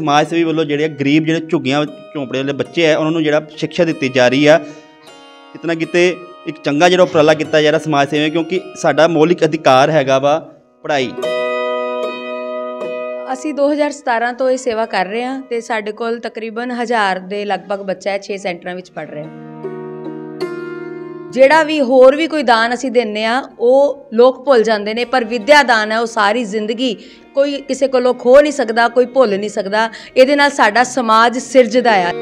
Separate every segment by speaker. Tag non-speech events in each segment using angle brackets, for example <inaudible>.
Speaker 1: ਸਮਾਜ ਸੇਵੀ ਵੱਲੋਂ ਜਿਹੜੇ ਗਰੀਬ ਜਿਹੜੇ ਝੁੱਗੀਆਂ ਝੋਂਪੜੇ ਵਾਲੇ ਬੱਚੇ ਆ ਉਹਨਾਂ ਨੂੰ ਜਿਹੜਾ ਸਿੱਖਿਆ ਦਿੱਤੀ ਜਾ ਰਹੀ ਆ ਕਿਤਨਾ ਕਿਤੇ ਇੱਕ ਚੰਗਾ ਜਿਹੜਾ ਉਪਰਾਲਾ ਕੀਤਾ ਜਾ ਰਿਹਾ ਸਮਾਜ ਸੇਵੀ ਕਿਉਂਕਿ ਸਾਡਾ ਮੌਲਿਕ ਅਧਿਕਾਰ ਹੈਗਾ ਵਾ ਪੜ੍ਹਾਈ
Speaker 2: ਅਸੀਂ 2017 ਤੋਂ ਇਹ ਸੇਵਾ ਕਰ ਰਹੇ ਹਾਂ ਤੇ ਸਾਡੇ ਕੋਲ ਤਕਰੀਬਨ 1000 ਦੇ ਲਗਭਗ ਬੱਚਾ ਹੈ 6 ਸੈਂਟਰਾਂ ਵਿੱਚ ਪੜ ਰਿਹਾ ਹੈ ਜਿਹੜਾ ਵੀ ਹੋਰ ਵੀ ਕੋਈ ਦਾਨ ਅਸੀਂ ਦਿੰਨੇ ਆ ਉਹ ਲੋਕ ਭੁੱਲ ਜਾਂਦੇ ਨੇ ਪਰ ਵਿਦਿਆ ਦਾਨ ਹੈ ਉਹ ਸਾਰੀ ਜ਼ਿੰਦਗੀ ਕੋਈ ਕਿਸੇ ਕੋਲੋਂ ਖੋ ਨਹੀਂ ਸਕਦਾ ਕੋਈ ਭੁੱਲ ਨਹੀਂ ਸਕਦਾ ਇਹਦੇ ਨਾਲ ਸਾਡਾ ਸਮਾਜ ਸਿਰਜਦਾ ਆ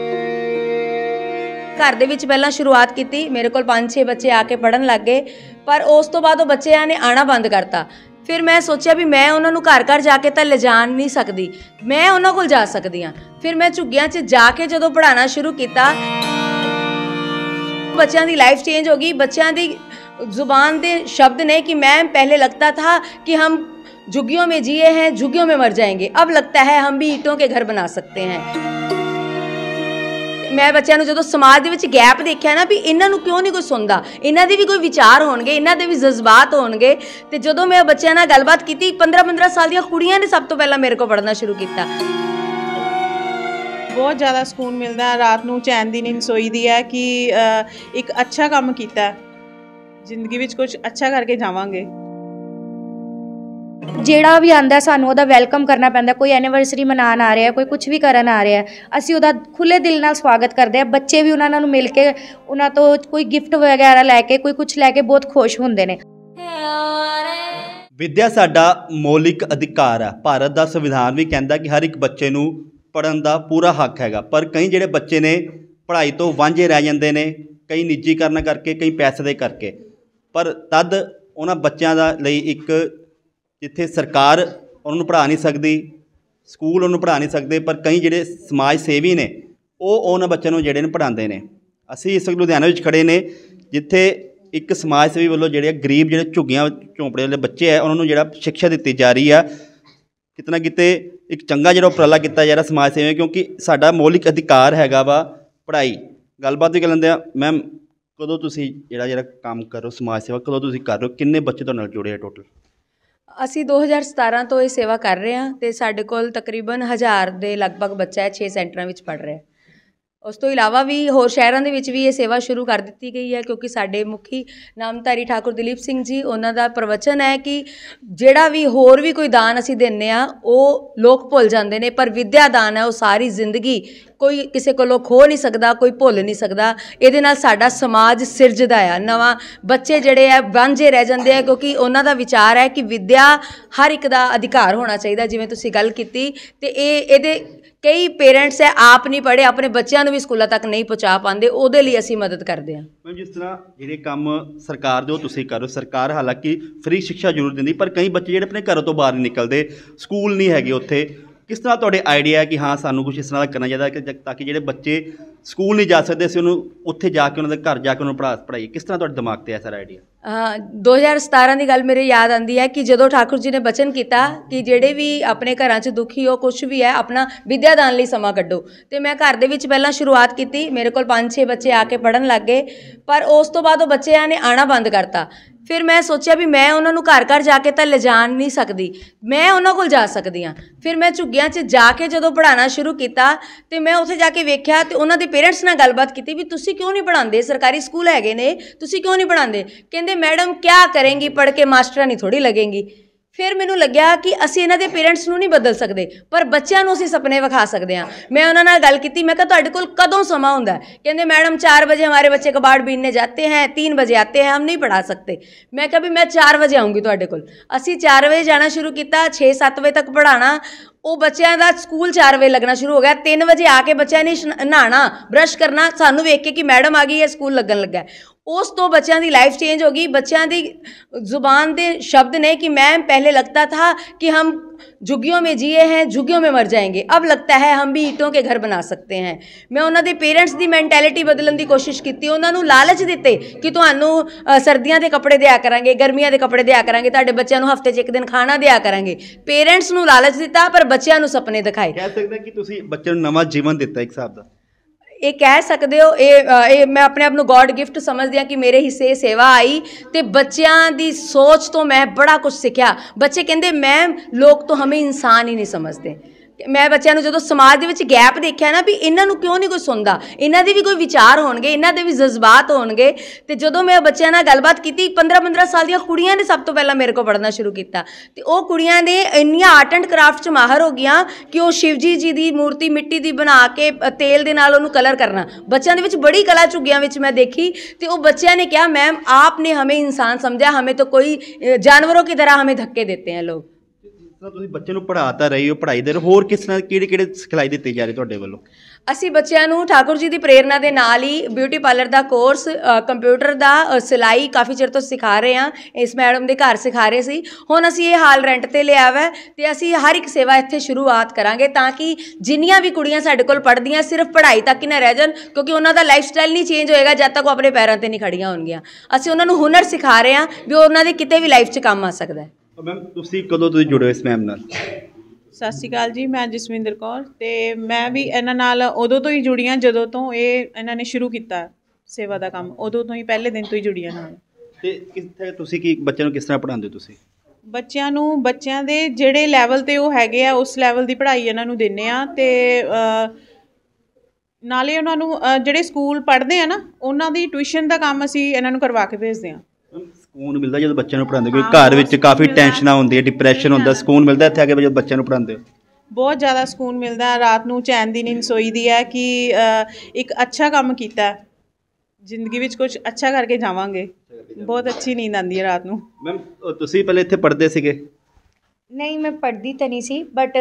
Speaker 2: ਘਰ ਦੇ ਵਿੱਚ ਪਹਿਲਾਂ ਸ਼ੁਰੂਆਤ ਕੀਤੀ ਮੇਰੇ ਕੋਲ 5-6 ਬੱਚੇ ਆ ਕੇ ਪੜਨ ਲੱਗ ਗਏ ਪਰ ਉਸ ਤੋਂ ਬਾਅਦ ਉਹ ਬੱਚਿਆਂ ਨੇ ਆਣਾ ਬੰਦ ਕਰਤਾ ਫਿਰ ਮੈਂ ਸੋਚਿਆ ਵੀ ਮੈਂ ਉਹਨਾਂ ਨੂੰ ਘਰ ਘਰ ਜਾ ਕੇ ਤਾਂ ਲਿਜਾਣ ਨਹੀਂ ਸਕਦੀ ਮੈਂ ਉਹਨਾਂ ਕੋਲ ਜਾ ਸਕਦੀ ਆ ਫਿਰ ਮੈਂ ਝੁੱਗਿਆਂ 'ਚ ਜਾ ਕੇ ਜਦੋਂ ਪੜਾਉਣਾ ਸ਼ੁਰੂ ਕੀਤਾ ਬੱਚਿਆਂ ਦੀ ਲਾਈਫ ਚੇਂਜ ਹੋ ਗਈ ਬੱਚਿਆਂ ਦੀ ਜ਼ੁਬਾਨ ਦੇ ਸ਼ਬਦ ਨੇ ਕਿ ਮੈਂ ਪਹਿਲੇ ਲੱਗਦਾ ਥਾ ਕਿ ਹਮ झुग्गियों ਮੇ ਜੀਏ ਹੈ झुग्गियों ਮੇ ਮਰ ਜਾਏਗੇ ਅਬ ਲੱਗਦਾ ਹੈ ਹਮ ਵੀ ईंटों ਕੇ ਘਰ ਬਣਾ ਸਕਤੇ ਹੈ ਮੈਂ ਬੱਚਿਆਂ ਨੂੰ ਜਦੋਂ ਸਮਾਜ ਦੇ ਵਿੱਚ ਗੈਪ ਦੇਖਿਆ ਨਾ ਵੀ ਇਹਨਾਂ ਨੂੰ ਕਿਉਂ ਨਹੀਂ ਕੋਈ ਸੁਣਦਾ ਇਹਨਾਂ ਦੇ ਵੀ ਕੋਈ ਵਿਚਾਰ ਹੋਣਗੇ ਇਹਨਾਂ ਦੇ ਵੀ ਜਜ਼ਬਾਤ ਹੋਣਗੇ ਤੇ ਜਦੋਂ ਮੈਂ ਬੱਚਿਆਂ ਨਾਲ ਗੱਲਬਾਤ ਕੀਤੀ 15 15 ਸਾਲ ਦੀਆਂ ਕੁੜੀਆਂ ਨੇ ਸਭ ਤੋਂ ਪਹਿਲਾਂ ਮੇਰੇ ਕੋਲ ਪੜਨਾ ਸ਼ੁਰੂ ਕੀਤਾ
Speaker 3: ਬਹੁਤ ਜ਼ਿਆਦਾ ਸਕੂਨ ਮਿਲਦਾ ਹੈ ਰਾਤ ਨੂੰ ਚੈਨ ਦੀ ਨੀਂਦ ਸੋਈ ਦੀ ਹੈ ਕਿ ਇੱਕ ਅੱਛਾ ਕੰਮ ਕੀਤਾ ਜ਼ਿੰਦਗੀ ਵਿੱਚ ਕੁਝ ਅੱਛਾ ਕਰਕੇ ਜਾਵਾਂਗੇ
Speaker 4: ਜਿਹੜਾ ਵੀ ਆਂਦਾ ਸਾਨੂੰ ਉਹਦਾ ਵੈਲਕਮ ਕਰਨਾ ਪੈਂਦਾ ਕੋਈ ਐਨੀਵਰਸਰੀ ਮਨਾਉਣ ਆ ਰਿਹਾ ਕੋਈ ਕੁਝ ਵੀ ਕਰਨ ਆ ਰਿਹਾ ਅਸੀਂ ਉਹਦਾ ਖੁੱਲੇ ਦਿਲ ਨਾਲ ਸਵਾਗਤ ਕਰਦੇ ਆ ਬੱਚੇ ਵੀ ਉਹਨਾਂ ਨੂੰ ਮਿਲ ਕੇ ਉਹਨਾਂ ਤੋਂ ਕੋਈ ਗਿਫਟ ਵਗੈਰਾ ਲੈ ਕੇ ਕੋਈ ਕੁਝ ਲੈ ਕੇ ਬਹੁਤ ਖੁਸ਼ ਹੁੰਦੇ ਨੇ
Speaker 1: ਵਿੱਦਿਆ ਸਾਡਾ ਮੌਲਿਕ ਅਧਿਕਾਰ ਹੈ ਭਾਰਤ ਦਾ ਸੰਵਿਧਾਨ ਵੀ ਕਹਿੰਦਾ ਕਿ ਹਰ ਇੱਕ ਬੱਚੇ ਨੂੰ ਪੜਨ ਦਾ ਪੂਰਾ ਹੱਕ ਹੈਗਾ ਪਰ ਕਈ ਜਿਹੜੇ ਬੱਚੇ ਨੇ ਪੜ੍ਹਾਈ ਤੋਂ ਵਾਂਝੇ ਰਹਿ ਜਾਂਦੇ ਨੇ ਕਈ ਨਿੱਜੀਕਰਨ ਕਰਕੇ ਕਈ ਪੈਸੇ ਦੇ ਕਰਕੇ ਪਰ ਤਦ ਉਹਨਾਂ ਬੱਚਿਆਂ ਦਾ ਲਈ ਇੱਕ ਜਿੱਥੇ ਸਰਕਾਰ ਉਹਨਾਂ ਨੂੰ ਪੜ੍ਹਾ ਨਹੀਂ ਸਕਦੀ ਸਕੂਲ ਉਹਨਾਂ ਨੂੰ ਪੜ੍ਹਾ ਨਹੀਂ ਸਕਦੇ ਪਰ ਕਈ ਜਿਹੜੇ ਸਮਾਜ ਸੇਵੀ ਨੇ ਉਹ ਉਹਨਾਂ ਬੱਚਿਆਂ ਨੂੰ ਜਿਹੜੇ ਨੇ ਪੜ੍ਹਾਉਂਦੇ ਨੇ ਅਸੀਂ ਇਸ ਵਕਤ ਲੁਧਿਆਣਾ ਵਿੱਚ ਖੜੇ ਨੇ ਜਿੱਥੇ ਇੱਕ ਸਮਾਜ ਸੇਵੀ ਵੱਲੋਂ ਜਿਹੜੇ ਗਰੀਬ ਜਿਹੜੇ ਝੁੱਗੀਆਂ ਝੋਂਪੜੇ ਵਾਲੇ ਬੱਚੇ ਆ ਉਹਨਾਂ ਨੂੰ ਜਿਹੜਾ ਸਿੱਖਿਆ ਦਿੱਤੀ ਜਾ ਰਹੀ ਆ ਕਿਤਨਾ ਕਿਤੇ ਇੱਕ ਚੰਗਾ ਜਿਹੜਾ ਉਪਰਾਲਾ ਕੀਤਾ ਜਾ ਰਿਹਾ ਸਮਾਜ ਸੇਵਾ ਕਿਉਂਕਿ ਸਾਡਾ ਮੌਲਿਕ ਅਧਿਕਾਰ ਹੈਗਾ ਵਾ ਪੜ੍ਹਾਈ ਗੱਲਬਾਤ ਵੀ ਕਰ ਲੈਂਦੇ ਆ ਮੈਮ ਕਦੋਂ ਤੁਸੀਂ ਜਿਹੜਾ ਜਿਹੜਾ ਕੰਮ ਕਰੋ ਸਮਾਜ ਸੇਵਾ ਕਦੋਂ ਤੁਸੀਂ ਕਰ ਰਹੇ ਹੋ ਕਿੰਨੇ ਬੱਚੇ ਤੁਹਾਡੇ ਨਾਲ ਜੁੜੇ ਆ ਟੋਟਲ
Speaker 2: ਅਸੀਂ 2017 ਤੋਂ ਇਹ ਸੇਵਾ ਕਰ ਰਹੇ ਹਾਂ ਤੇ ਸਾਡੇ ਕੋਲ ਤਕਰੀਬਨ 1000 ਦੇ ਲਗਭਗ ਬੱਚਾ ਹੈ 6 ਸੈਂਟਰਾਂ ਵਿੱਚ ਪੜ ਰਿਹਾ ਉਸ ਤੋਂ ਇਲਾਵਾ ਵੀ ਹੋਰ ਸ਼ਹਿਰਾਂ ਦੇ ਵਿੱਚ ਵੀ ਇਹ ਸੇਵਾ ਸ਼ੁਰੂ ਕਰ ਦਿੱਤੀ ਗਈ ਹੈ ਕਿਉਂਕਿ ਸਾਡੇ ਮੁਖੀ ਨਾਮਧਾਰੀ ਠਾਕੁਰ ਦਿਲੀਪ ਸਿੰਘ ਜੀ ਉਹਨਾਂ ਦਾ ਪ੍ਰਵਚਨ ਹੈ ਕਿ ਜਿਹੜਾ ਵੀ ਹੋਰ ਵੀ ਕੋਈ ਦਾਨ ਅਸੀਂ ਦਿੰਨੇ ਆ ਉਹ ਲੋਕ ਭੁੱਲ ਜਾਂਦੇ ਨੇ ਪਰ ਵਿਦਿਆ ਦਾਨ ਹੈ ਉਹ ਸਾਰੀ ਜ਼ਿੰਦਗੀ ਕੋਈ ਕਿਸੇ ਕੋਲੋਂ ਖੋ ਨਹੀਂ ਸਕਦਾ ਕੋਈ ਭੁੱਲ ਨਹੀਂ ਸਕਦਾ ਇਹਦੇ ਨਾਲ ਸਾਡਾ ਸਮਾਜ ਸਿਰਜਦਾ ਆ ਨਵਾਂ ਬੱਚੇ ਜਿਹੜੇ ਆ ਵਾਂਝੇ ਰਹਿ ਜਾਂਦੇ ਆ ਕਿਉਂਕਿ ਉਹਨਾਂ ਦਾ ਵਿਚਾਰ ਹੈ ਕਿ ਵਿਦਿਆ ਹਰ ਇੱਕ ਦਾ ਅਧਿਕਾਰ ਹੋਣਾ ਚਾਹੀਦਾ ਜਿਵੇਂ ਤੁਸੀਂ ਗੱਲ ਕੀਤੀ ਤੇ ਇਹ ਇਹਦੇ ਕਈ ਪੇਰੈਂਟਸ ਹੈ ਆਪ ਨਹੀਂ ਪੜ੍ਹੇ ਆਪਣੇ ਬੱਚਿਆਂ ਨੂੰ ਵੀ ਸਕੂਲਾਂ ਤੱਕ ਨਹੀਂ ਪਹੁੰਚਾ ਪਾਉਂਦੇ ਉਹਦੇ ਲਈ ਅਸੀਂ ਮਦਦ ਕਰਦੇ
Speaker 1: ਹਾਂ ਮੈਂ ਜਿਸ ਤਰ੍ਹਾਂ ਜਿਹੜੇ ਕੰਮ ਸਰਕਾਰ ਦੇ ਉਹ ਤੁਸੀਂ ਕਰੋ ਸਰਕਾਰ ਹਾਲਾਂਕਿ ਫ੍ਰੀ ਸਿੱਖਿਆ ਜ਼ਰੂਰ ਦਿੰਦੀ ਪਰ ਕਈ ਬੱਚੇ ਜਿਹੜੇ ਆਪਣੇ ਘਰੋਂ ਤੋਂ ਬਾਹਰ ਨਹੀਂ ਨਿਕਲਦੇ ਸਕੂਲ ਨਹੀਂ ਹੈਗੇ ਉੱਥੇ ਕਿਸ ਤਰ੍ਹਾਂ ਤੁਹਾਡੇ ਆਈਡੀਆ ਹੈ ਕਿ ਹਾਂ ਸਾਨੂੰ ਕੁਝ ਇਸ ਤਰ੍ਹਾਂ ਦਾ ਕਰਨਾ ਚਾਹੀਦਾ ਕਿ ਤਾਂ ਕਿ ਜਿਹੜੇ ਬੱਚੇ ਸਕੂਲ ਨਹੀਂ ਜਾ ਸਕਦੇ ਸੀ ਉਹਨੂੰ ਉੱਥੇ ਜਾ ਕੇ ਉਹਨਾਂ ਦੇ ਘਰ ਜਾ ਕੇ ਉਹਨੂੰ ਪੜ੍ਹਾ ਪੜਾਈ ਕਿਸ ਤਰ੍ਹਾਂ ਤੁਹਾਡੇ ਦਿਮਾਗ ਤੇ ਆਇਆ ਸਰ ਆਈਡੀਆ
Speaker 2: 2017 ਦੀ ਗੱਲ ਮੇਰੇ ਯਾਦ ਆਂਦੀ ਹੈ ਕਿ ਜਦੋਂ ਠਾਕੁਰ ਜੀ ਨੇ ਬਚਨ ਕੀਤਾ ਕਿ ਜਿਹੜੇ ਵੀ ਆਪਣੇ ਘਰਾਂ 'ਚ ਦੁਖੀ ਹੋ ਕੁਝ ਵੀ ਹੈ ਆਪਣਾ ਵਿਦਿਆਦਾਨ ਲਈ ਸਮਾਂ ਕੱਢੋ ਤੇ ਮੈਂ ਘਰ ਦੇ ਵਿੱਚ ਪਹਿਲਾਂ ਸ਼ੁਰੂਆਤ ਕੀਤੀ ਮੇਰੇ ਕੋਲ 5-6 ਬੱਚੇ ਆ ਕੇ ਪੜਨ ਲੱਗ ਗਏ ਪਰ ਉਸ ਤੋਂ ਬਾਅਦ ਉਹ ਬੱਚਿਆਂ ਨੇ ਆਣਾ ਬੰਦ ਕਰਤਾ ਫਿਰ ਮੈਂ ਸੋਚਿਆ ਵੀ ਮੈਂ ਉਹਨਾਂ ਨੂੰ ਘਰ ਘਰ ਜਾ ਕੇ ਤਾਂ ਲਿਜਾਣ ਨਹੀਂ ਸਕਦੀ ਮੈਂ ਉਹਨਾਂ ਕੋਲ ਜਾ ਸਕਦੀ ਆ ਫਿਰ ਮੈਂ ਝੁੱਗੀਆਂ 'ਚ ਜਾ ਕੇ ਜਦੋਂ ਪੜਾਉਣਾ ਸ਼ੁਰੂ ਕੀਤਾ ਤੇ ਮੈਂ ਉੱਥੇ ਜਾ ਕੇ ਵੇਖਿਆ ਤੇ ਉਹਨਾਂ ਦੇ ਪੇਰੈਂਟਸ ਨਾਲ ਗੱਲਬਾਤ ਕੀਤੀ ਵੀ ਤੁਸੀਂ ਕਿਉਂ ਨਹੀਂ ਪੜਾਉਂਦੇ ਸਰਕਾਰੀ ਸਕੂਲ ਹੈਗੇ ਨੇ ਤੁਸੀਂ ਕਿਉਂ ਨਹੀਂ ਪੜਾਉਂਦੇ ਕਹਿੰਦੇ ਮੈਡਮ ਕਿਆ ਕਰੇਂਗੀ ਪੜ ਕੇ ਮਾਸਟਰਾਂ ਨਹੀਂ ਥੋੜੀ ਲਗੇਗੀ ਫਿਰ ਮੈਨੂੰ ਲੱਗਿਆ ਕਿ ਅਸੀਂ ਇਹਨਾਂ ਦੇ ਪੇਰੈਂਟਸ ਨੂੰ ਨਹੀਂ ਬਦਲ ਸਕਦੇ ਪਰ ਬੱਚਿਆਂ ਨੂੰ ਅਸੀਂ ਸੁਪਨੇ ਵਿਖਾ ਸਕਦੇ ਹਾਂ ਮੈਂ ਉਹਨਾਂ ਨਾਲ ਗੱਲ ਕੀਤੀ ਮੈਂ ਕਿਹਾ ਤੁਹਾਡੇ ਕੋਲ ਕਦੋਂ ਸਮਾਂ ਹੁੰਦਾ ਕਹਿੰਦੇ ਮੈਡਮ 4 ਵਜੇ ਹਮਾਰੇ ਬੱਚੇ ਕਬਾੜ ਬੀਨਨੇ ਜਾਂਦੇ ਹੈ 3 ਵਜੇ ਆਤੇ ਹੈ ਹਮ ਨਹੀਂ ਪੜਾ ਸਕਤੇ ਮੈਂ ਕਿਹਾ ਵੀ ਮੈਂ 4 ਵਜੇ ਆਉਂਗੀ ਤੁਹਾਡੇ ਕੋਲ ਅਸੀਂ 4 ਵਜੇ ਜਾਣਾ ਸ਼ੁਰੂ ਕੀਤਾ 6-7 ਵਜੇ ਤੱਕ ਪੜਾਣਾ ਉਹ ਬੱਚਿਆਂ ਦਾ ਸਕੂਲ 4 ਵਜੇ ਲੱਗਣਾ ਸ਼ੁਰੂ ਹੋ ਗਿਆ 3 ਵਜੇ ਆ ਕੇ ਬੱਚਿਆਂ ਨੇ ਨਹਾਣਾ ਬਰਸ਼ ਕਰਨਾ ਸਾਨੂੰ ਵੇਖ ਕੇ ਕਿ ਮੈਡਮ ਆ ਗਈ ਹੈ ਸਕੂਲ ਲੱਗਣ ਲੱਗਾ ਉਸ ਤੋਂ ਬੱਚਿਆਂ ਦੀ ਲਾਈਫ ਚੇਂਜ ਹੋ ਗਈ ਬੱਚਿਆਂ ਦੀ ਜ਼ੁਬਾਨ ਦੇ ਸ਼ਬਦ ਨੇ ਕਿ ਮੈਂ ਪਹਿਲੇ ਲੱਗਦਾ ਥਾ ਕਿ ਹਮ ਜੁਗਿਓ ਮੇ ਜੀਏ ਹੈ ਜੁਗਿਓ ਮੇ ਮਰ ਜਾਏਗੇ ਅਬ लगता ਹੈ ਹਮ ਵੀ ਈਟੋਂ ਕੇ ਘਰ ਬਣਾ ਸਕਤੇ ਹੈ ਮੈਂ ਉਹਨਾਂ ਦੇ ਪੇਰੈਂਟਸ ਦੀ ਮੈਂਟੈਲਿਟੀ ਬਦਲਣ ਦੀ ਕੋਸ਼ਿਸ਼ ਕੀਤੀ ਉਹਨਾਂ ਨੂੰ ਲਾਲਚ ਦਿੱਤੇ ਕਿ ਤੁਹਾਨੂੰ ਸਰਦੀਆਂ ਦੇ ਕੱਪੜੇ ਦਿਆ ਕਰਾਂਗੇ ਗਰਮੀਆਂ ਦੇ ਕੱਪੜੇ ਦਿਆ ਕਰਾਂਗੇ ਤੁਹਾਡੇ ਬੱਚਿਆਂ ਨੂੰ ਹਫਤੇ 'ਚ ਇੱਕ ਦਿਨ ਖਾਣਾ ਦਿਆ ਕਰਾਂਗੇ ਪੇਰੈਂਟਸ ਨੂੰ ਲਾਲਚ ਦਿੱਤਾ ਪਰ ਬੱਚਿਆਂ ਨੂੰ ਸੁਪਨੇ ਦਿਖਾਏ ਕਹਿ ਸਕਦਾ ਕਿ
Speaker 1: ਤੁਸੀਂ ਬੱਚਿਆਂ ਨੂੰ ਨਵਾਂ ਜੀਵਨ ਦਿੱਤਾ ਇੱਕ ਹਿਸਾਬ ਦਾ
Speaker 2: ਇਹ ਕਹਿ ਸਕਦੇ ਹੋ ਇਹ ਇਹ ਮੈਂ ਆਪਣੇ ਆਪ ਨੂੰ ਗੋਡ ਗਿਫਟ ਸਮਝਦੀ ਆ ਕਿ ਮੇਰੇ ਹਿੱਸੇ ਸੇਵਾ ਆਈ ਤੇ ਬੱਚਿਆਂ ਦੀ ਸੋਚ ਤੋਂ ਮੈਂ ਬੜਾ ਕੁਝ ਸਿੱਖਿਆ ਬੱਚੇ ਕਹਿੰਦੇ ਮੈਮ ਲੋਕ ਤੋਂ ਹਮੇ ਇਨਸਾਨ ਹੀ ਨਹੀਂ ਸਮਝਦੇ ਮੈਂ ਬੱਚਿਆਂ ਨੂੰ ਜਦੋਂ ਸਮਾਜ ਦੇ ਵਿੱਚ ਗੈਪ ਦੇਖਿਆ ਨਾ ਵੀ ਇਹਨਾਂ ਨੂੰ ਕਿਉਂ ਨਹੀਂ ਕੋਈ ਸੁਣਦਾ ਇਹਨਾਂ ਦੇ ਵੀ ਕੋਈ ਵਿਚਾਰ ਹੋਣਗੇ ਇਹਨਾਂ ਦੇ ਵੀ ਜਜ਼ਬਾਤ ਹੋਣਗੇ ਤੇ ਜਦੋਂ ਮੈਂ ਬੱਚਿਆਂ ਨਾਲ ਗੱਲਬਾਤ ਕੀਤੀ 15-15 ਸਾਲ ਦੀਆਂ ਕੁੜੀਆਂ ਨੇ ਸਭ ਤੋਂ ਪਹਿਲਾਂ ਮੇਰੇ ਕੋਲ ਪੜਨਾ ਸ਼ੁਰੂ ਕੀਤਾ ਤੇ ਉਹ ਕੁੜੀਆਂ ਨੇ ਇੰਨੀਆਂ ਆਰਟ ਐਂਡ ਕਰਾਫਟ 'ਚ ਮਾਹਰ ਹੋ ਗਈਆਂ ਕਿ ਉਹ ਸ਼ਿਵਜੀ ਜੀ ਦੀ ਮੂਰਤੀ ਮਿੱਟੀ ਦੀ ਬਣਾ ਕੇ ਤੇਲ ਦੇ ਨਾਲ ਉਹਨੂੰ ਕਲਰ ਕਰਨਾ ਬੱਚਿਆਂ ਦੇ ਵਿੱਚ ਬੜੀ ਕਲਾ ਚੁਗੀਆਂ ਵਿੱਚ ਮੈਂ ਦੇਖੀ ਤੇ ਉਹ ਬੱਚਿਆਂ ਨੇ ਕਿਹਾ ਮੈਮ ਆਪ ਨੇ ਹਮੇ ਇਨਸਾਨ ਸਮਝਿਆ ਹਮੇ ਤਾਂ ਕੋਈ ਜਾਨਵਰੋਂ ਕੀ ਤਰ੍ਹਾਂ ਹਮੇ ਧੱਕੇ ਦਿੰਦੇ हैं ਲੋਕ
Speaker 1: ਤਰ੍ਹਾਂ ਤੁਸੀਂ ਬੱਚੇ ਨੂੰ ਪੜ੍ਹਾ ਤਾਂ ਹੋ ਪੜ੍ਹਾਈ ਦੇ ਨਾਲ ਹੋਰ ਕਿਸ ਤਰ੍ਹਾਂ ਕਿਹੜੇ ਕਿਹੜੇ ਸਿਖਲਾਈ ਦਿੱਤੀ ਜਾ ਰਹੀ ਤੁਹਾਡੇ ਵੱਲੋਂ
Speaker 2: ਅਸੀਂ ਬੱਚਿਆਂ ਨੂੰ ਠਾਕੁਰ ਜੀ ਦੀ ਪ੍ਰੇਰਣਾ ਦੇ ਨਾਲ ਹੀ ਬਿਊਟੀ ਪਾਰਲਰ ਦਾ ਕੋਰਸ ਕੰਪਿਊਟਰ ਦਾ ਸਿਲਾਈ ਕਾਫੀ ਚਿਰ ਤੋਂ ਸਿਖਾ ਰਹੇ ਹਾਂ ਇਸ ਮੈਡਮ ਦੇ ਘਰ ਸਿਖਾ ਰਹੇ ਸੀ ਹੁਣ ਅਸੀਂ ਇਹ ਹਾਲ ਰੈਂਟ ਤੇ ਲਿਆ ਵਾ ਤੇ ਅਸੀਂ ਹਰ ਇੱਕ ਸੇਵਾ ਇੱਥੇ ਸ਼ੁਰੂਆਤ ਕਰਾਂਗੇ ਤਾਂ ਕਿ ਜਿੰਨੀਆਂ ਵੀ ਕੁੜੀਆਂ ਸਾਡੇ ਕੋਲ ਪੜ੍ਹਦੀਆਂ ਸਿਰਫ ਪੜ੍ਹਾਈ ਤੱਕ ਹੀ ਨਾ ਰਹਿ ਜਾਣ ਕਿਉਂਕਿ ਉਹਨਾਂ ਦਾ ਲਾਈਫ ਸਟਾਈਲ ਨਹੀਂ ਚੇਂਜ ਹੋਏਗਾ ਜਦ ਤੱਕ ਉਹ ਆਪਣੇ ਪੈਰਾਂ ਤੇ ਨਹੀਂ ਖੜੀਆਂ ਹੋਣਗੀਆਂ ਅਸੀਂ ਉਹਨਾਂ ਨੂੰ ਹੁਨਰ ਸਿਖਾ ਰਹੇ ਹਾਂ ਵੀ ਉਹਨਾਂ ਦੇ ਕਿਤੇ ਵੀ ਲਾਈਫ 'ਚ ਕੰਮ ਆ ਸਕਦਾ ਹੈ
Speaker 1: ਮੈਮ ਤੁਸੀਂ ਕਦੋਂ ਤੋਂ ਜੁੜੇ ਹੋ ਇਸ ਮੈਮ ਨਾਲ
Speaker 3: ਸਤਿ ਸ਼੍ਰੀ ਅਕਾਲ ਜੀ ਮੈਂ ਜਸਵਿੰਦਰ ਕੌਰ ਤੇ ਮੈਂ ਵੀ ਇਹਨਾਂ ਨਾਲ ਉਦੋਂ ਤੋਂ ਹੀ ਜੁੜੀਆਂ ਜਦੋਂ ਤੋਂ ਇਹ ਇਹਨਾਂ ਨੇ ਸ਼ੁਰੂ ਕੀਤਾ ਸੇਵਾ ਦਾ ਕੰਮ ਉਦੋਂ ਤੋਂ ਹੀ ਪਹਿਲੇ ਦਿਨ ਤੋਂ ਹੀ ਜੁੜੀਆਂ ਨਾਲ
Speaker 1: ਤੇ ਕਿੱਥੇ ਤੁਸੀਂ ਕੀ ਬੱਚਿਆਂ ਨੂੰ ਕਿਸ ਤਰ੍ਹਾਂ ਪੜ੍ਹਾਉਂਦੇ ਤੁਸੀਂ
Speaker 3: ਬੱਚਿਆਂ ਨੂੰ ਬੱਚਿਆਂ ਦੇ ਜਿਹੜੇ ਲੈਵਲ ਤੇ ਉਹ ਹੈਗੇ ਆ ਉਸ ਲੈਵਲ ਦੀ ਪੜ੍ਹਾਈ ਇਹਨਾਂ ਨੂੰ ਦਿੰਨੇ ਆ ਤੇ ਨਾਲੇ ਉਹਨਾਂ ਨੂੰ ਜਿਹੜੇ ਸਕੂਲ ਪੜ੍ਹਦੇ ਆ ਨਾ ਉਹਨਾਂ ਦੀ ਟਿਊਸ਼ਨ ਦਾ ਕੰਮ ਅਸੀਂ ਇਹਨਾਂ ਨੂੰ ਕਰਵਾ ਕੇ ਭੇਜਦੇ ਆ
Speaker 1: ਸਕੂਨ ਮਿਲਦਾ ਜਦੋਂ ਬੱਚਿਆਂ ਨੂੰ ਪੜਾਉਂਦੇ ਕਿਉਂਕਿ ਘਰ ਵਿੱਚ ਕਾਫੀ ਟੈਨਸ਼ਨਾਂ ਹੁੰਦੀਆਂ ਡਿਪਰੈਸ਼ਨ ਹੁੰਦਾ ਸਕੂਨ ਮਿਲਦਾ ਇੱਥੇ ਆ ਕੇ ਜਦੋਂ ਬੱਚਿਆਂ ਨੂੰ ਪੜਾਉਂਦੇ ਹੋ
Speaker 3: ਬਹੁਤ ਜ਼ਿਆਦਾ ਸਕੂਨ ਮਿਲਦਾ ਹੈ ਰਾਤ ਨੂੰ ਚੈਨ ਦੀ ਨੀਂਦ ਸੋਈਦੀ ਹੈ ਕਿ ਇੱਕ ਅੱਛਾ ਕੰਮ ਕੀਤਾ ਹੈ। ਜ਼ਿੰਦਗੀ ਵਿੱਚ ਕੁਝ ਅੱਛਾ ਕਰਕੇ ਜਾਵਾਂਗੇ ਬਹੁਤ ਅੱਛੀ ਨੀਂਦ ਆਉਂਦੀ ਹੈ ਰਾਤ ਨੂੰ
Speaker 1: ਮੈਮ ਤੁਸੀਂ ਪਹਿਲੇ ਇੱਥੇ ਪੜਦੇ ਸੀਗੇ
Speaker 3: ਨਹੀਂ ਮੈਂ ਪੜਦੀ ਤਾਂ ਨਹੀਂ ਸੀ ਬਟ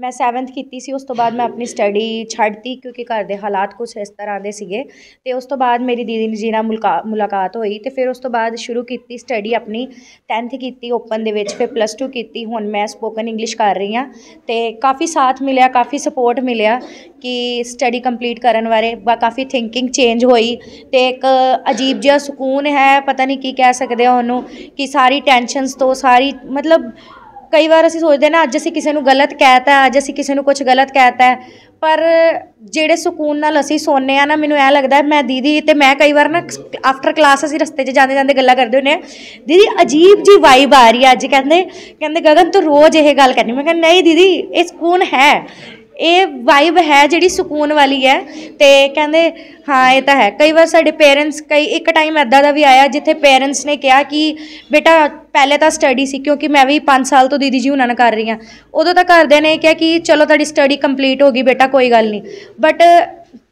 Speaker 3: ਮੈਂ 7th ਕੀਤੀ ਸੀ ਉਸ ਤੋਂ ਬਾਅਦ
Speaker 4: ਮੈਂ ਆਪਣੀ ਸਟੱਡੀ ਛੱਡਤੀ ਕਿਉਂਕਿ ਘਰ ਦੇ ਹਾਲਾਤ ਕੁਝ ਇਸ ਤਰ੍ਹਾਂ ਦੇ ਸੀਗੇ ਤੇ ਉਸ ਤੋਂ ਬਾਅਦ ਮੇਰੀ ਦੀਦੀ ਜੀ ਨਾਲ ਮੁਲਾਕਾਤ ਹੋਈ ਤੇ ਫਿਰ ਉਸ ਤੋਂ ਬਾਅਦ ਸ਼ੁਰੂ ਕੀਤੀ ਸਟੱਡੀ ਆਪਣੀ 10th ਕੀਤੀ ਓਪਨ ਦੇ ਵਿੱਚ ਫਿਰ ਪਲੱਸ 2 ਕੀਤੀ ਹੁਣ ਮੈਂ ਸਪੋਕਨ ਇੰਗਲਿਸ਼ ਕਰ ਰਹੀ ਹਾਂ ਤੇ ਕਾਫੀ ਸਾਥ ਮਿਲਿਆ ਕਾਫੀ ਸਪੋਰਟ ਮਿਲਿਆ ਕਿ ਸਟੱਡੀ ਕੰਪਲੀਟ ਕਰਨ ਬਾਰੇ ਕਾਫੀ ਥਿੰਕਿੰਗ ਚੇਂਜ ਹੋਈ ਤੇ ਇੱਕ ਅਜੀਬ ਜਿਹਾ ਸਕੂਨ ਹੈ ਪਤਾ ਨਹੀਂ ਕੀ ਕਹਿ ਸਕਦੇ ਆ ਉਹਨੂੰ ਕਿ ਸਾਰੀ ਟੈਨਸ਼ਨਸ ਤੋਂ ਸਾਰੀ ਮਤਲਬ ਕਈ ਵਾਰ ਅਸੀਂ ਸੋਚਦੇ ਨਾ ਅੱਜ ਅਸੀਂ ਕਿਸੇ ਨੂੰ ਗਲਤ ਕਹਿਤਾ ਅੱਜ ਅਸੀਂ ਕਿਸੇ ਨੂੰ ਕੁਝ ਗਲਤ ਕਹਿਤਾ ਪਰ ਜਿਹੜੇ ਸਕੂਨ ਨਾਲ ਅਸੀਂ ਸੌਂਨੇ ਆ ਨਾ ਮੈਨੂੰ ਐ ਲੱਗਦਾ ਮੈਂ ਦੀਦੀ ਤੇ ਮੈਂ ਕਈ ਵਾਰ ਨਾ ਆਫਟਰ ਕਲਾਸ ਅਸੀਂ ਰਸਤੇ 'ਚ ਜਾਂਦੇ ਜਾਂਦੇ ਗੱਲਾਂ ਕਰਦੇ ਹੁੰਨੇ ਆ ਦੀਦੀ ਅਜੀਬ ਜੀ ਵਾਈਬ ਆ ਰਹੀ ਅੱਜ ਕਹਿੰਦੇ ਕਹਿੰਦੇ ਗਗਨ ਤੂੰ ਰੋਜ਼ ਇਹ ਗੱਲ ਕਰਨੀ ਮੈਂ ਕਹਿੰਦਾ ਨਹੀਂ ਦੀਦੀ ਇਹ ਸਕੂਨ ਹੈ ਇਹ ਵਾਈਬ ਹੈ ਜਿਹੜੀ ਸਕੂਨ ਵਾਲੀ ਹੈ ਤੇ ਕਹਿੰਦੇ ਹਾਂ ਇਹ ਤਾਂ ਹੈ ਕਈ ਵਾਰ ਸਾਡੇ ਪੇਰੈਂਟਸ ਕਈ ਇੱਕ ਟਾਈਮ ਐਦਾ ਦਾ ਵੀ ਆਇਆ ਜਿੱਥੇ ਪੇਰੈਂਟਸ ਨੇ ਕਿਹਾ ਕਿ ਬੇਟਾ ਪਹਿਲੇ ਤਾਂ ਸਟੱਡੀ ਸੀ ਕਿਉਂਕਿ ਮੈਂ ਵੀ 5 ਸਾਲ ਤੋਂ ਦੀਦੀ ਜੀ ਉਹਨਾਂ ਨਾਲ ਕਰ ਰਹੀ ਹਾਂ ਉਦੋਂ ਤਾਂ ਘਰਦਿਆਂ ਨੇ ਕਿਹਾ ਕਿ ਚਲੋ ਤੁਹਾਡੀ ਸਟੱਡੀ ਕੰਪਲੀਟ ਹੋ ਗਈ ਬੇਟਾ ਕੋਈ ਗੱਲ ਨਹੀਂ ਬਟ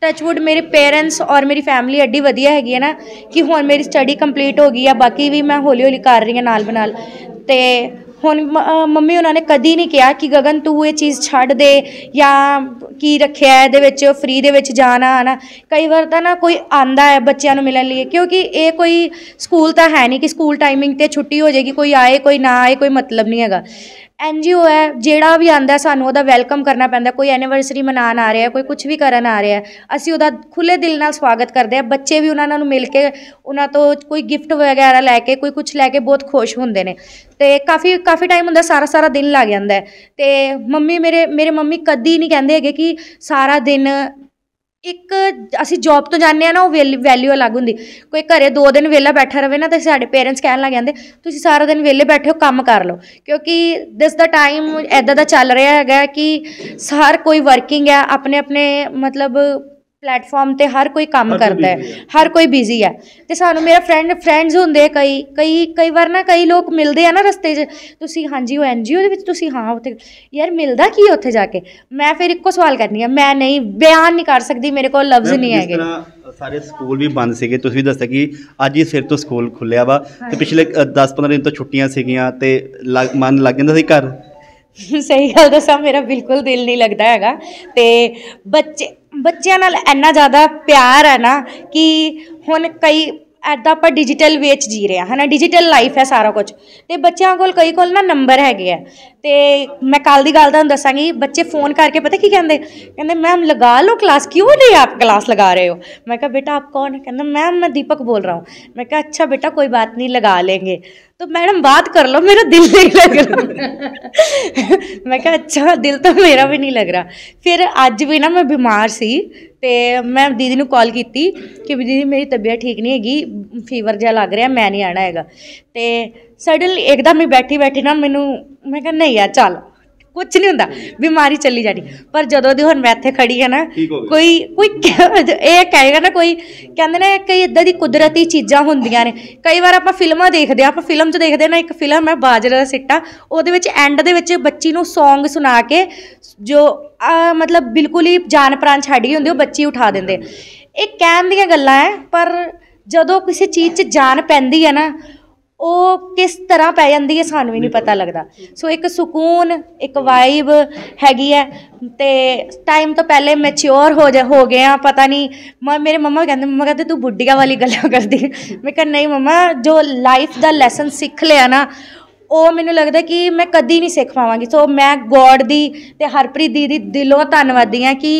Speaker 4: ਟੱਚਵੁੱਡ ਮੇਰੇ ਪੇਰੈਂਟਸ ਔਰ ਮੇਰੀ ਫੈਮਿਲੀ ਐਡੀ ਵਧੀਆ ਹੈਗੀ ਹੈ ਨਾ ਕਿ ਹੁਣ ਮੇਰੀ ਸਟੱਡੀ ਕੰਪਲੀਟ ਹੋ ਗਈ ਆ ਬਾਕੀ ਵੀ ਮੈਂ ਹੌਲੀ ਹੌਲੀ ਕਰ ਰਹੀ ਹਾਂ ਨਾਲ ਬਨਾਲ ਤੇ ਹੁਣ ਮੰਮੀ ਉਹਨਾਂ ਨੇ ਕਦੀ ਨਹੀਂ ਕਿਹਾ ਕਿ ਗਗਨ ਤੂੰ ਇਹ ਚੀਜ਼ ਛੱਡ ਦੇ ਜਾਂ ਕੀ ਰੱਖਿਆ ਇਹਦੇ ਵਿੱਚ ਫ੍ਰੀ ਦੇ ਵਿੱਚ ਜਾਣਾ ਹਨਾ ਕਈ ਵਾਰ ਤਾਂ ਨਾ ਕੋਈ ਆਂਦਾ ਹੈ ਬੱਚਿਆਂ ਨੂੰ ਮਿਲਣ ਲਈ ਕਿਉਂਕਿ ਇਹ ਕੋਈ ਸਕੂਲ ਤਾਂ ਹੈ ਨਹੀਂ ਕਿ ਸਕੂਲ ਟਾਈਮਿੰਗ ਤੇ ਛੁੱਟੀ ਹੋ ਜਾਏਗੀ ਕੋਈ ਆਏ ਕੋਈ ਨਾ ਆਏ ਕੋਈ ਮਤਲਬ ਨਹੀਂ ਹੈਗਾ ਐਨ ਜੀ ਓ ਹੈ ਜਿਹੜਾ ਵੀ ਆਂਦਾ ਸਾਨੂੰ ਉਹਦਾ ਵੈਲਕਮ ਕਰਨਾ ਪੈਂਦਾ ਕੋਈ ਐਨੀਵਰਸਰੀ ਮਨਾਉਣ ਆ ਰਿਹਾ ਕੋਈ ਕੁਝ ਵੀ ਕਰਨ ਆ ਰਿਹਾ ਅਸੀਂ ਉਹਦਾ ਖੁੱਲੇ ਦਿਲ ਨਾਲ ਸਵਾਗਤ ਕਰਦੇ ਆ ਬੱਚੇ ਵੀ ਉਹਨਾਂ ਨੂੰ ਮਿਲ ਕੇ ਉਹਨਾਂ ਤੋਂ ਕੋਈ ਗਿਫਟ ਵਗੈਰਾ ਲੈ ਕੇ ਕੋਈ ਕੁਝ ਲੈ ਕੇ ਬਹੁਤ ਖੁਸ਼ ਹੁੰਦੇ ਨੇ ਤੇ ਕਾਫੀ ਕਾਫੀ ਟਾਈਮ ਹੁੰਦਾ ਸਾਰਾ ਸਾਰਾ ਦਿਨ ਲੱਗ ਜਾਂਦਾ ਤੇ ਮੰਮੀ ਮੇਰੇ ਮੇਰੇ ਮੰਮੀ ਕਦੀ ਨਹੀਂ ਕਹਿੰਦੇ ਹੈਗੇ ਕਿ ਸਾਰਾ ਦਿਨ ਇੱਕ ਅਸੀਂ ਜੌਬ ਤੋਂ ਜਾਂਦੇ ਆ ਨਾ ਉਹ ਵੈਲਿਊ ਅਲੱਗ ਹੁੰਦੀ ਕੋਈ ਘਰੇ 2 ਦਿਨ ਵਿਹਲਾ ਬੈਠਾ ਰਵੇ ਨਾ ਤਾਂ ਸਾਡੇ ਪੇਰੈਂਟਸ ਕਹਿਣ ਲੱਗ ਜਾਂਦੇ ਤੁਸੀਂ ਸਾਰਾ ਦਿਨ ਵਿਹਲੇ ਬੈਠੇ ਹੋ ਕੰਮ ਕਰ ਲਓ ਕਿਉਂਕਿ ਦਿਸ ਦਾ ਟਾਈਮ ਐਦਾਂ ਦਾ ਚੱਲ ਰਿਹਾ ਹੈਗਾ ਕਿ ਸਾਰ ਕੋਈ ਵਰਕਿੰਗ ਹੈ ਆਪਣੇ ਆਪਣੇ ਮਤਲਬ ਪਲੇਟਫਾਰਮ ਤੇ ਹਰ ਕੋਈ ਕੰਮ ਕਰਦਾ ਹੈ ਹਰ ਕੋਈ ਬਿਜ਼ੀ ਹੈ ਤੇ ਸਾਨੂੰ ਮੇਰਾ ਫਰੈਂਡ ਫਰੈਂਡਸ ਹੁੰਦੇ ਕਈ ਕਈ ਕਈ ਵਾਰ ਨਾ ਕਈ ਲੋਕ ਮਿਲਦੇ ਆ ਨਾ ਰਸਤੇ 'ਚ ਤੁਸੀਂ ਹਾਂਜੀ ਉਹ ਐਨਜੀਓ ਦੇ ਵਿੱਚ ਤੁਸੀਂ ਹਾਂ ਉੱਥੇ ਯਾਰ ਮਿਲਦਾ ਕੀ ਉੱਥੇ ਜਾ ਕੇ ਮੈਂ ਫਿਰ ਇੱਕੋ ਸਵਾਲ ਕਰਨੀ ਆ ਮੈਂ ਨਹੀਂ ਬਿਆਨ ਨਹੀਂ ਕਰ ਸਕਦੀ ਮੇਰੇ ਕੋਲ ਲਫ਼ਜ਼ ਨਹੀਂ ਹੈਗੇ
Speaker 1: ਸਾਰੇ ਸਕੂਲ ਵੀ ਬੰਦ ਸੀਗੇ ਤੁਸੀਂ ਵੀ ਦੱਸਿਆ ਕਿ ਅੱਜ ਹੀ ਸਿਰ ਤੋਂ ਸਕੂਲ ਖੁੱਲਿਆ ਵਾ ਤੇ ਪਿਛਲੇ 10-15 ਦਿਨ ਤੋਂ ਛੁੱਟੀਆਂ ਸੀਗੀਆਂ ਤੇ ਮਨ ਲੱਗ ਜਾਂਦਾ ਸੀ ਘਰ
Speaker 4: <laughs> ਸਹੀ ਗੱਲ ਦੱਸਾਂ ਮੇਰਾ ਬਿਲਕੁਲ ਦਿਲ ਨਹੀਂ ਲੱਗਦਾ ਹੈਗਾ ਤੇ ਬੱਚੇ ਬੱਚਿਆਂ ਨਾਲ ਇੰਨਾ ਜ਼ਿਆਦਾ ਪਿਆਰ ਹੈ ਨਾ ਕਿ ਹੁਣ ਕਈ ਐਦਾਂ ਆਪਾਂ ਡਿਜੀਟਲ ਵੇਚ ਚ ਜੀ ਰਿਹਾ ਹਨਾ ਡਿਜੀਟਲ ਲਾਈਫ ਹੈ ਸਾਰਾ ਕੁਝ ਤੇ ਬੱਚਿਆਂ ਕੋਲ ਕਈ ਕੋਲ ਨਾ ਨੰਬਰ ਹੈਗੇ ਆ ਤੇ ਮੈਂ ਕੱਲ ਦੀ ਗੱਲ ਦਾ ਦੱਸਾਂਗੀ ਬੱਚੇ ਫੋਨ ਕਰਕੇ ਪਤਾ ਕੀ ਕਹਿੰਦੇ ਕਹਿੰਦੇ ਮੈਮ ਲਗਾ ਲਓ ਕਲਾਸ ਕਿਉਂ ਨਹੀਂ ਆਪ ਕਲਾਸ ਲਗਾ ਰਹੇ ਹੋ ਮੈਂ ਕਿਹਾ ਬੇਟਾ ਆਪ ਕੌਣ ਹੈ ਕਹਿੰਦਾ ਮੈਮ ਮੈਂ ਦੀਪਕ ਬੋਲ ਰਹਾ ਹਾਂ ਮੈਂ ਕਿਹਾ ਅੱਛਾ ਬੇਟਾ ਕੋਈ ਬਾਤ ਨਹੀਂ ਲਗਾ ਲੇਗੇ ਤੋ ਮੈਡਮ ਬਾਤ ਕਰ ਲਓ ਮੇਰਾ ਦਿਲ ਨਹੀਂ ਲੱਗ ਰਿਹਾ ਮੈਂ ਕਿਹਾ ਅੱਛਾ ਦਿਲ ਤਾਂ ਮੇਰਾ ਵੀ ਨਹੀਂ ਲੱਗ ਰਿਹਾ ਫਿਰ ਅੱਜ ਵੀ ਨਾ ਮੈਂ ਬਿਮਾਰ ਸੀ ਤੇ ਮੈਂ ਦੀਦੀ ਨੂੰ ਕਾਲ ਕੀਤੀ ਕਿ ਵੀ ਦੀਦੀ ਮੇਰੀ ਤਬੀਅਤ ਠੀਕ ਨਹੀਂ ਹੈਗੀ ਫੀਵਰ ਜਿਹਾ ਲੱਗ ਰਿਹਾ ਮੈਂ ਨਹੀਂ ਆਣਾ ਹੈਗਾ ਤੇ ਸਡਨਲੀ ਇੱਕਦਮ ਹੀ ਬੈਠੀ ਬੈਠੀ ਨਾ ਮੈਨੂੰ ਮੈਂ ਕਿਹਾ ਨਹੀਂ ਯਾਰ ਚੱਲ ਕੁਝ ਨਹੀਂ ਹੁੰਦਾ ਬਿਮਾਰੀ ਚੱਲੀ ਜਾਣੀ ਪਰ ਜਦੋਂ ਦੀ ਹੁਣ ਮੈਂ ਇੱਥੇ ਖੜੀ ਹੈ ਨਾ ਕੋਈ ਕੋਈ ਇਹ ਕਹੇਗਾ ਨਾ ਕੋਈ ਕਹਿੰਦੇ ਨੇ ਕਈ ਇਦਾਂ ਦੀ ਕੁਦਰਤੀ ਚੀਜ਼ਾਂ ਹੁੰਦੀਆਂ ਨੇ ਕਈ ਵਾਰ ਆਪਾਂ ਫਿਲਮਾਂ ਦੇਖਦੇ ਆ ਆਪਾਂ ਫਿਲਮ 'ਚ ਦੇਖਦੇ ਨਾ ਇੱਕ ਫਿਲਮ ਹੈ ਬਾਜਰਾ ਦਾ ਸਿੱਟਾ ਉਹਦੇ ਵਿੱਚ ਐਂਡ ਦੇ ਵਿੱਚ ਬੱਚੀ ਨੂੰ Song ਸੁਣਾ ਕੇ ਜੋ ਮਤਲਬ ਬਿਲਕੁਲ ਹੀ ਜਾਨ ਪ੍ਰਾਨ ਛੱਡ ਗਈ ਹੁੰਦੀ ਉਹ ਬੱਚੀ ਉਠਾ ਦਿੰਦੇ ਇਹ ਕਹਿਣ ਦੀਆਂ ਗੱਲਾਂ ਹੈ ਪਰ ਜਦੋਂ ਕਿਸੇ ਚੀਜ਼ 'ਚ ਜਾਨ ਪੈਂਦੀ ਹੈ ਨਾ ਉਹ ਕਿਸ ਤਰ੍ਹਾਂ ਪੈ ਜਾਂਦੀ ਹੈ ਸਾਨੂੰ ਵੀ ਨਹੀਂ ਪਤਾ ਲੱਗਦਾ ਸੋ ਇੱਕ ਸਕੂਨ ਇੱਕ ਵਾਈਬ ਹੈਗੀ ਹੈ ਤੇ ਟਾਈਮ ਤੋਂ ਪਹਿਲੇ ਮੈਚਿਓਰ ਹੋ ਜਾ ਹੋ ਗਏ ਆ ਪਤਾ ਨਹੀਂ ਮੈਂ ਮੇਰੇ ਮਮਾ ਕਹਿੰਦੇ ਮਮਾ ਕਹਿੰਦੇ ਤੂੰ ਬੁੱਢੀਆਂ ਵਾਲੀ ਗੱਲਾਂ ਕਰਦੀ ਮੈਂ ਕਹਿੰਦਾ ਨਹੀਂ ਮਮਾ ਜੋ ਲਾਈਫ ਦਾ ਲੈਸਨ ਸਿੱਖ ਲਿਆ ਨਾ ਉਹ ਮੈਨੂੰ ਲੱਗਦਾ ਕਿ ਮੈਂ ਕਦੀ ਨਹੀਂ ਸਿੱਖ ਪਾਵਾਂਗੀ ਸੋ ਮੈਂ ਗੋਡ ਦੀ ਤੇ ਹਰਪ੍ਰੀਤ ਦੀ ਦੀ ਦਿਲੋਂ ਧੰਨਵਾਦੀ ਆ ਕਿ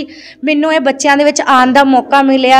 Speaker 4: ਮੈਨੂੰ ਇਹ ਬੱਚਿਆਂ ਦੇ ਵਿੱਚ ਆਉਣ ਦਾ ਮੌਕਾ ਮਿਲਿਆ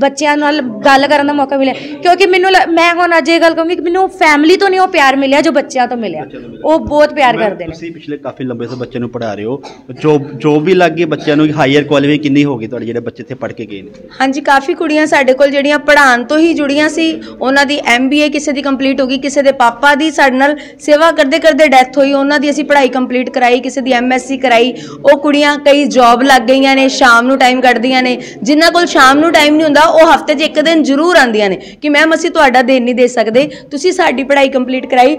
Speaker 4: ਬੱਚਿਆਂ ਨਾਲ ਗੱਲ ਕਰਨ ਦਾ ਮੌਕਾ ਮਿਲਿਆ ਕਿਉਂਕਿ ਮੈਨੂੰ ਮੈਂ ਹੁਣ ਅਜੇ ਗੱਲ ਕਹੂੰਗੀ ਕਿ ਮੈਨੂੰ ਫੈਮਿਲੀ ਤੋਂ ਨਹੀਂ ਉਹ ਪਿਆਰ ਮਿਲਿਆ ਜੋ ਬੱਚਿਆਂ ਤੋਂ ਮਿਲਿਆ ਉਹ ਬਹੁਤ
Speaker 2: ਪਿਆਰ ਕਰਦੇ
Speaker 1: ਨੇ ਤੁਸੀਂ ਪਿਛਲੇ ਕਾਫੀ ਲੰਬੇ ਸਮੇਂ ਬੱਚਿਆਂ ਨੂੰ ਪੜਾ ਰਹੇ ਹੋ ਜੋ ਜੋ ਵੀ ਲੱਗੀ ਬੱਚਿਆਂ ਨੂੰ ਹਾਇਰ ਕੁਆਲਿਫਾਈ ਕਿੰਨੀ ਹੋ ਗਈ ਤੁਹਾਡੇ ਜਿਹੜੇ ਬੱਚੇ ਇੱਥੇ ਪੜ੍ਹ ਕੇ ਗਏ ਨੇ
Speaker 2: ਹਾਂਜੀ ਕਾਫੀ ਕੁੜੀਆਂ ਸਾਡੇ ਕੋਲ ਜਿਹੜੀਆਂ ਪੜ੍ਹਾਉਣ ਤੋਂ ਹੀ ਜੁੜੀਆਂ ਸੀ ਉਹਨਾਂ ਦੀ ਐਮਬੀਏ ਕਿਸੇ ਦੀ ਕੰਪਲੀਟ ਹੋ ਗਈ ਕਿਸੇ ਦੇ ਪਾਪਾ ਦੀ ਸਾਡੇ ਨਾਲ ਸੇਵਾ ਕਰਦੇ ਕਰਦੇ ਡੈਥ ਹੋਈ ਉਹਨਾਂ ਦੀ ਅਸੀਂ ਪੜ੍ਹਾਈ ਕੰਪਲੀਟ ਕਰਾਈ ਕਿਸੇ ਦੀ ਐਮਐਸਸੀ ਕਰਾਈ ਉਹ ਕੁੜੀਆਂ ਕਈ ਜੌਬ ਲੱਗ ਗਈਆਂ ਨੇ ਸ਼ਾਮ ਨੂੰ ਟਾਈਮ ਕੱਢਦੀਆਂ ਨੇ ਜਿਨ੍ਹਾਂ ਕੋਲ ਸ਼ਾਮ ਨੂੰ ਟਾਈਮ ਨਹੀਂ ਹੁੰਦਾ ਉਹ ਹਫਤੇ 'ਚ ਇੱਕ ਦਿਨ ਜ਼ਰੂਰ ਆਉਂਦੀਆਂ ਨੇ ਕਿ ਮੈਮ ਅਸੀਂ ਤੁਹਾਡਾ ਦੇਣ ਨਹੀਂ ਦੇ ਸਕਦੇ ਤੁਸੀਂ ਸਾਡੀ ਪੜ੍ਹਾਈ ਕੰਪਲੀਟ ਕਰਾਈ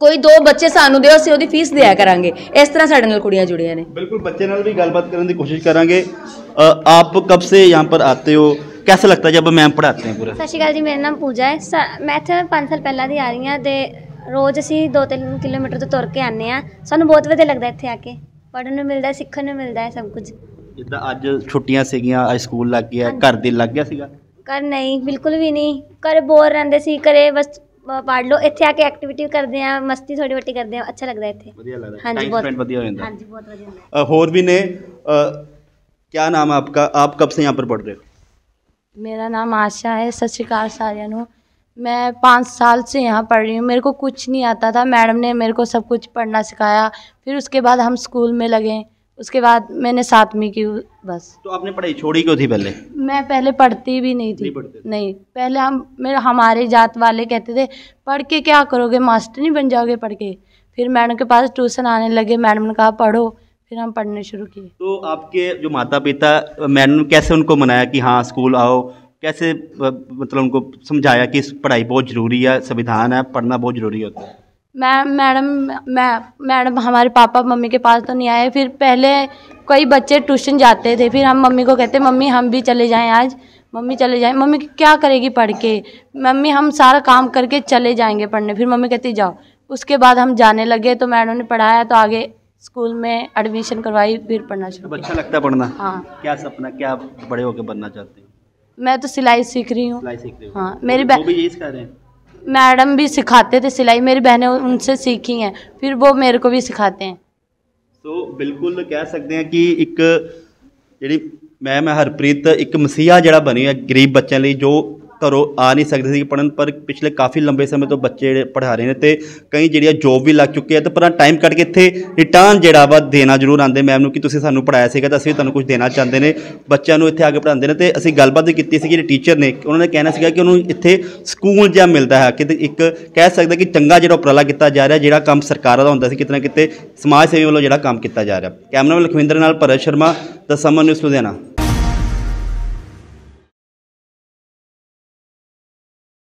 Speaker 2: ਕੋਈ ਦੋ ਬੱਚੇ ਸਾਨੂੰ ਦਿਓ ਅਸੀਂ ਉਹਦੀ ਫੀਸ ਦਿਆ ਕਰਾਂਗੇ ਇਸ ਤਰ੍ਹਾਂ ਸਾਡੇ ਨਾਲ ਕੁੜੀਆਂ ਜੁੜੀਆਂ ਨੇ
Speaker 1: ਬਿਲਕੁਲ ਬੱਚੇ ਨਾਲ ਵੀ ਗੱਲਬਾਤ ਕਰਨ ਦੀ ਕੋਸ਼ਿਸ਼ ਕਰਾਂਗੇ ਆਪ ਕਬ ਸੇ ਯਹਾਂ ਪਰ ਆਤੇ ਹੋ ਕੈਸਾ ਲੱਗਤਾ ਜਬ जब ਪੜਾਤੇ ਹੈ ਪੂਰਾ ਸਤਿ
Speaker 5: ਸ਼੍ਰੀ ਅਕਾਲ ਜੀ ਮੇਰਾ ਨਾਮ ਪੂਜਾ ਹੈ ਮੈਂ ਇੱਥੇ 5 ਸਾਲ ਪਹਿਲਾਂ ਦੀ ਆ ਰਹੀ ਹਾਂ तो ਰੋਜ਼ ਅਸੀਂ 2-3 ਕਿਲੋਮੀਟਰ ਤੋਂ ਤੁਰ ਕੇ ਆਨੇ ਆ ਸਾਨੂੰ ਬਹੁਤ ਵਧੀਆ ਲੱਗਦਾ ਇੱਥੇ ਆ ਕੇ ਪੜਨ ਨੂੰ ਮਿਲਦਾ ਸਿੱਖਣ ਨੂੰ ਮਿਲਦਾ ਹੈ ਸਭ ਕੁਝ
Speaker 1: ਜਿੱਦਾਂ ਅੱਜ ਛੁੱਟੀਆਂ ਸੀਗੀਆਂ ਅੱਜ ਸਕੂਲ ਲੱਗ ਗਿਆ ਘਰ ਦੇ ਲੱਗ ਗਿਆ ਸੀਗਾ
Speaker 5: ਘਰ ਨਹੀਂ ਬਿਲਕੁਲ ਵੀ ਨਹੀਂ ਘਰ ਬੋਰ ਰਹਿੰਦੇ ਸੀ ਘਰੇ ਬਸ ਪੜ ਲਓ ਇੱਥੇ ਆ ਕੇ ਐਕਟੀਵਿਟੀ ਕਰਦੇ ਆ ਮਸਤੀ ਥੋੜੀ ਵੱਟੀ ਕਰਦੇ ਆ ਅੱਛਾ ਲੱਗਦਾ ਇੱਥੇ
Speaker 1: ਵਧੀਆ ਲੱਗਦਾ ਹਾਂਜੀ ਬਹੁਤ ਵਧੀਆ ਹੋ ਜਾਂਦਾ ਹਾਂਜੀ ਬਹੁਤ ਵਧੀਆ ਹੁੰਦਾ ਹੋਰ ਵੀ ਨੇ ਕੀ ਨਾਮ ਆਪਕਾ ਆਪ ਕਬ ਸੇ ਯਹਾਂ ਪਰ ਪੜ ਰਹੇ ਹੋ
Speaker 5: ਮੇਰਾ ਨਾਮ ਆਸ਼ਾ ਹੈ ਸਤਿ ਸ਼੍ਰੀ ਅਕਾਲ ਸਾਰਿਆਂ ਨੂੰ मैं पाँच साल से यहाँ पढ़ रही हूँ मेरे को कुछ नहीं आता था मैडम ने मेरे को सब कुछ पढ़ना सिखाया फिर उसके बाद हम स्कूल में लगे उसके बाद मैंने सातवीं की बस
Speaker 1: तो आपने पढ़ाई छोड़ी क्यों थी पहले
Speaker 5: मैं पहले पढ़ती भी नहीं थी नहीं, नहीं। पहले हम मेरे हमारे जात वाले कहते थे पढ़ के क्या करोगे मास्टर नहीं बन जाओगे पढ़ के फिर मैडम के पास ट्यूशन आने लगे मैडम ने कहा पढ़ो फिर हम पढ़ने शुरू किए
Speaker 1: तो आपके जो माता पिता मैडम कैसे उनको मनाया कि हाँ स्कूल आओ कैसे मतलब उनको समझाया कि पढ़ाई बहुत ज़रूरी है संविधान है पढ़ना बहुत ज़रूरी होता है
Speaker 5: मैम मैडम मैं मैडम हमारे पापा मम्मी के पास तो नहीं आए फिर पहले कई बच्चे ट्यूशन जाते थे फिर हम मम्मी को कहते मम्मी हम भी चले जाएं आज मम्मी चले जाएं मम्मी क्या करेगी पढ़ के मम्मी हम सारा काम करके चले जाएंगे पढ़ने फिर मम्मी कहती जाओ उसके बाद हम जाने लगे तो मैडम ने पढ़ाया तो आगे स्कूल में एडमिशन करवाई फिर पढ़ना शुरू
Speaker 1: अच्छा लगता है पढ़ना हाँ क्या सपना क्या बड़े होकर बनना चाहते हैं
Speaker 5: मैं तो सिलाई सीख रही हूँ हाँ मेरी बहन भी
Speaker 1: यही सिखा रहे हैं
Speaker 5: मैडम भी सिखाते थे सिलाई मेरी बहनें उनसे सीखी हैं फिर वो मेरे को भी सिखाते हैं
Speaker 1: तो बिल्कुल कह सकते हैं कि एक जी मैम हरप्रीत एक मसीहा जरा बनी है गरीब ਗਰੀਬ जो ਘਰੋਂ ਆ ਨਹੀਂ ਸਕਦੇ ਸੀ ਪੜਨ ਪਰ ਪਿਛਲੇ ਕਾਫੀ ਲੰਬੇ ਸਮੇਂ ਤੋਂ ਬੱਚੇ ਜਿਹੜੇ ਪੜ੍ਹਾ ਰਹੇ ਨੇ ਤੇ ਕਈ ਜਿਹੜੀਆਂ ਜੋਬ ਵੀ ਲੱਗ ਚੁੱਕੀ ਹੈ ਤੇ ਪਰ ਟਾਈਮ ਕੱਢ ਕੇ ਇੱਥੇ ਰਿਟਰਨ ਜਿਹੜਾ ਵਾ ਦੇਣਾ ਜ਼ਰੂਰ ਆਂਦੇ ਮੈਮ ਨੂੰ ਕਿ ਤੁਸੀਂ ਸਾਨੂੰ ਪੜਾਇਆ ਸੀਗਾ ਤਾਂ ਅਸੀਂ ਤੁਹਾਨੂੰ ਕੁਝ ਦੇਣਾ ਚਾਹੁੰਦੇ ਨੇ ਬੱਚਿਆਂ ਨੂੰ ਇੱਥੇ ਆ ਕੇ ਪੜਾਉਂਦੇ ਨੇ ਤੇ ਅਸੀਂ ਗੱਲਬਾਤ ਕੀਤੀ ਸੀ ਜਿਹੜੇ ਟੀਚਰ ਨੇ ਉਹਨਾਂ ਨੇ ਕਹਿਣਾ ਸੀਗਾ ਕਿ ਉਹਨੂੰ ਇੱਥੇ ਸਕੂਲ ਜਿਹਾ ਮਿਲਦਾ ਹੈ ਕਿ ਇੱਕ ਕਹਿ ਸਕਦਾ ਕਿ ਚੰਗਾ ਜਿਹੜਾ ਉਪਰਾਲਾ ਕੀਤਾ ਜਾ ਰਿਹਾ ਜਿਹੜਾ ਕੰਮ ਸਰਕਾਰਾਂ ਦਾ ਹੁੰਦਾ ਸੀ ਕਿਤਨਾ ਕਿਤੇ ਸਮਾਜ ਸੇਵੀ ਵੱਲੋਂ ਜਿਹੜਾ ਕੰਮ ਕੀਤਾ ਜਾ ਰਿਹਾ ਕੈਮਰਾਮੈਨ ਲਖਵਿੰਦਰ ਨਾਲ ਪਰਸ਼ਰਮਾ ਦਾ ਸਮਨ ਨਿਊਜ਼ ਲੁਧਿਆਣਾ